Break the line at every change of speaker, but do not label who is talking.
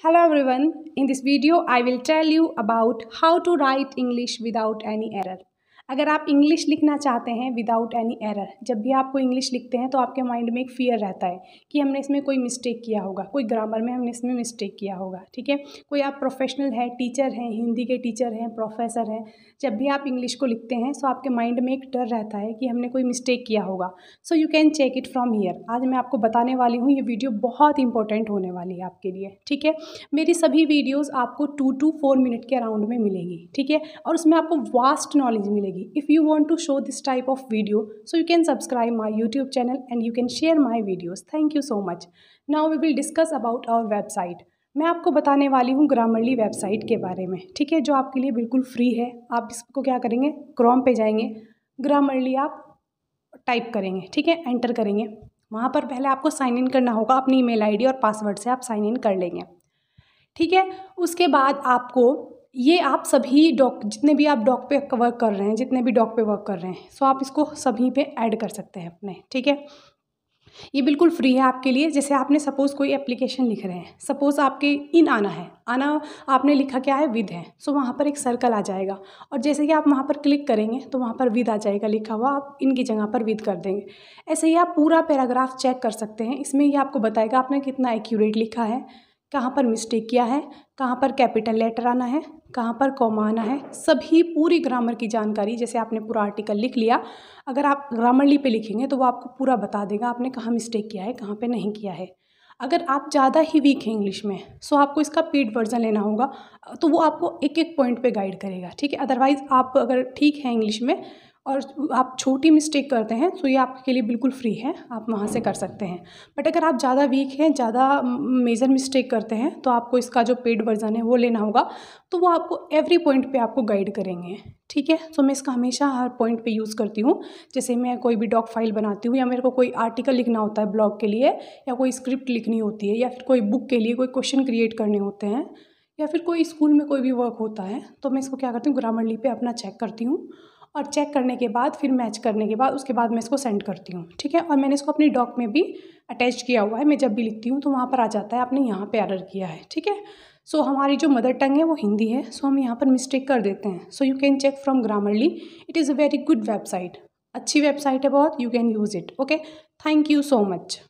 Hello everyone, in this video I will tell you about how to write English without any error. अगर आप English लिखना चाहते हैं without any error जब भी आप कोई इंग्लिश लिखते हैं तो आपके माइंड में एक फ़ियर रहता है कि हमने इसमें कोई मिस्टेक किया होगा कोई ग्रामर में हमने इसमें मिस्टेक किया होगा ठीक है कोई आप प्रोफेशनल है टीचर हैं हिंदी के टीचर हैं प्रोफेसर हैं जब भी आप इंग्लिश को लिखते हैं सो आपके माइंड में एक डर रहता है कि हमने कोई मिस्टेक किया होगा so you can check it from here आज मैं आपको बताने वाली हूँ ये वीडियो बहुत इंपॉर्टेंट होने वाली है आपके लिए ठीक है मेरी सभी वीडियोज़ आपको टू टू फोर मिनट के अराउंड में मिलेंगी ठीक है और उसमें आपको वास्ट नॉलेज मिलेगी मिलेगी if you want to show this type of video so you can subscribe my YouTube channel and you can share my videos thank you so much now we will discuss about our website मैं आपको बताने वाली हूँ Grammarly website के बारे में ठीक है जो आपके लिए बिल्कुल फ्री है आप इसको क्या करेंगे क्रोम पे जाएंगे ग्रामरली आप टाइप करेंगे ठीक है एंटर करेंगे वहाँ पर पहले आपको साइन इन करना होगा अपनी ईमेल आईडी और पासवर्ड से आप साइन इन कर लेंगे ठीक है उसके बाद आपको ये आप सभी डॉक जितने भी आप डॉक पे वर्क कर रहे हैं जितने भी डॉक पे वर्क कर रहे हैं सो आप इसको सभी पे ऐड कर सकते हैं अपने ठीक है ये बिल्कुल फ्री है आपके लिए जैसे आपने सपोज़ कोई एप्लीकेशन लिख रहे हैं सपोज़ आपके इन आना है आना आपने लिखा क्या है विद है सो वहाँ पर एक सर्कल आ जाएगा और जैसे कि आप वहाँ पर क्लिक करेंगे तो वहाँ पर विद आ जाएगा लिखा हुआ आप इनकी जगह पर विद कर देंगे ऐसे ही आप पूरा पैराग्राफ चेक कर सकते हैं इसमें ये आपको बताएगा आपने कितना एक्यूरेट लिखा है कहाँ पर मिस्टेक किया है कहाँ पर कैपिटल लेटर आना है कहाँ पर कॉमा आना है सभी पूरी ग्रामर की जानकारी जैसे आपने पूरा आर्टिकल लिख लिया अगर आप ग्रामरली पे लिखेंगे तो वो आपको पूरा बता देगा आपने कहाँ मिस्टेक किया है कहाँ पे नहीं किया है अगर आप ज़्यादा ही वीक हैं इंग्लिश में सो आपको इसका पेड वर्जन लेना होगा तो वो आपको एक एक पॉइंट पर गाइड करेगा ठीक है अदरवाइज़ आप अगर ठीक हैं इंग्लिश में और आप छोटी मिस्टेक करते हैं तो ये आपके लिए बिल्कुल फ्री है आप वहाँ से कर सकते हैं बट अगर आप ज़्यादा वीक हैं ज़्यादा मेजर मिस्टेक करते हैं तो आपको इसका जो पेड वर्जन है वो लेना होगा तो वो आपको एवरी पॉइंट पे आपको गाइड करेंगे ठीक है तो मैं इसका हमेशा हर पॉइंट पे यूज़ करती हूँ जैसे मैं कोई भी डॉक फाइल बनाती हूँ या मेरे को कोई आर्टिकल लिखना होता है ब्लॉग के लिए या कोई स्क्रिप्ट लिखनी होती है या फिर कोई बुक के लिए कोई क्वेश्चन क्रिएट करने होते हैं या फिर कोई स्कूल में कोई भी वर्क होता है तो मैं इसको क्या करती हूँ ग्रामरली पे अपना चेक करती हूँ और चेक करने के बाद फिर मैच करने के बाद उसके बाद मैं इसको सेंड करती हूँ ठीक है और मैंने इसको अपनी डॉक में भी अटैच किया हुआ है मैं जब भी लिखती हूँ तो वहाँ पर आ जाता है आपने यहाँ पर आर्डर किया है ठीक है सो हमारी जो मदर टंग है वो हिंदी है सो हम यहाँ पर मिस्टेक कर देते हैं so you can check from Grammarly it is a very good website अच्छी वेबसाइट है बहुत you can use it okay thank you so much